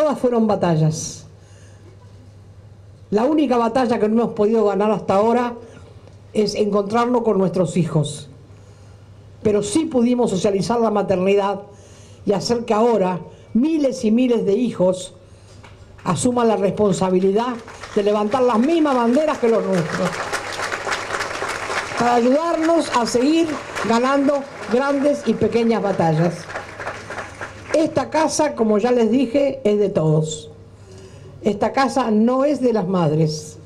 todas fueron batallas. La única batalla que no hemos podido ganar hasta ahora es encontrarnos con nuestros hijos. Pero sí pudimos socializar la maternidad y hacer que ahora miles y miles de hijos asuman la responsabilidad de levantar las mismas banderas que los nuestros. Para ayudarnos a seguir ganando grandes y pequeñas batallas. Esta casa, como ya les dije, es de todos. Esta casa no es de las madres.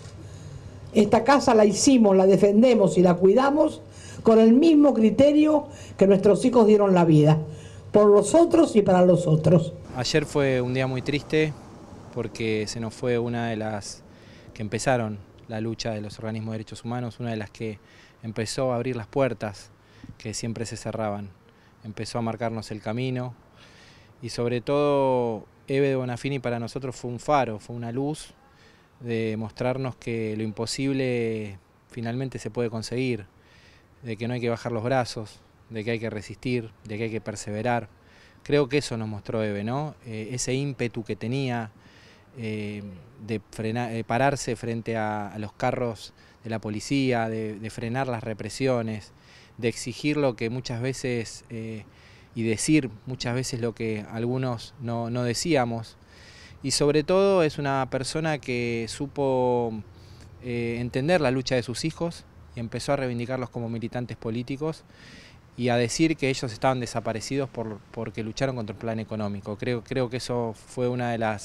Esta casa la hicimos, la defendemos y la cuidamos con el mismo criterio que nuestros hijos dieron la vida, por los otros y para los otros. Ayer fue un día muy triste porque se nos fue una de las que empezaron la lucha de los organismos de derechos humanos, una de las que empezó a abrir las puertas que siempre se cerraban, empezó a marcarnos el camino, y sobre todo Eve de Bonafini para nosotros fue un faro, fue una luz de mostrarnos que lo imposible finalmente se puede conseguir, de que no hay que bajar los brazos, de que hay que resistir, de que hay que perseverar. Creo que eso nos mostró Eve, ¿no? Eh, ese ímpetu que tenía eh, de frenar, eh, pararse frente a, los carros de la policía, de, frenar las represiones, de exigir lo que muchas veces y decir muchas veces lo que algunos no, decíamos. Y sobre todo es una persona que supo eh, entender la lucha de sus hijos y empezó a reivindicarlos como militantes políticos y a decir que ellos estaban desaparecidos porque lucharon contra el plan económico. Creo, que eso fue uno de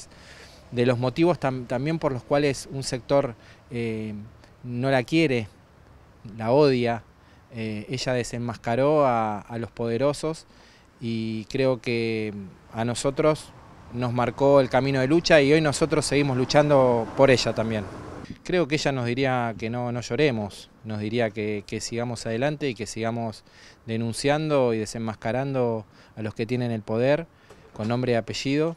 de los motivos también por los cuales un sector eh, no la quiere, la odia. Eh, ella desenmascaró a los poderosos y creo que mm, a nosotros nos marcó el camino de lucha y hoy nosotros seguimos luchando por ella también. Creo que ella nos diría que no, no lloremos, nos diría que, sigamos adelante y que sigamos denunciando y desenmascarando a los que tienen el poder con nombre y apellido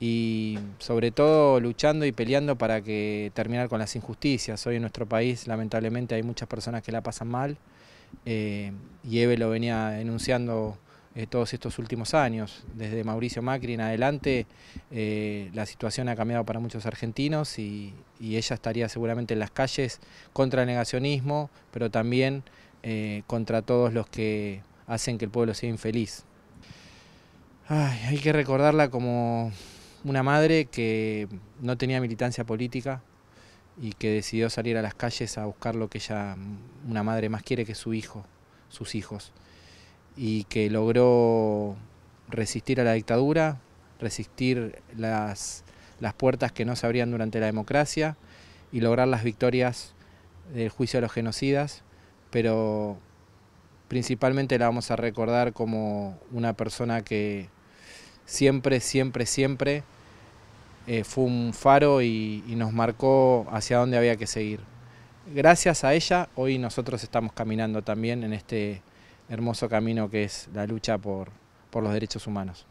y sobre todo luchando y peleando para que terminar con las injusticias. Hoy en nuestro país lamentablemente hay muchas personas que la pasan mal eh, y Eve lo venía denunciando eh, todos estos últimos años. Desde Mauricio Macri en adelante, eh, la situación ha cambiado para muchos argentinos y, ella estaría seguramente en las calles contra el negacionismo, pero también eh, contra todos los que hacen que el pueblo sea infeliz. hay que recordarla como una madre que no tenía militancia política y que decidió salir a las calles a buscar lo que ella, una madre más quiere que su hijo, sus hijos y que logró resistir a la dictadura, resistir las, puertas que no se abrían durante la democracia y lograr las victorias del juicio de los genocidas, pero principalmente la vamos a recordar como una persona que siempre, siempre, siempre eh, fue un faro y, y nos marcó hacia dónde había que seguir. Gracias a ella, hoy nosotros estamos caminando también en este hermoso camino que es la lucha por, por los derechos humanos.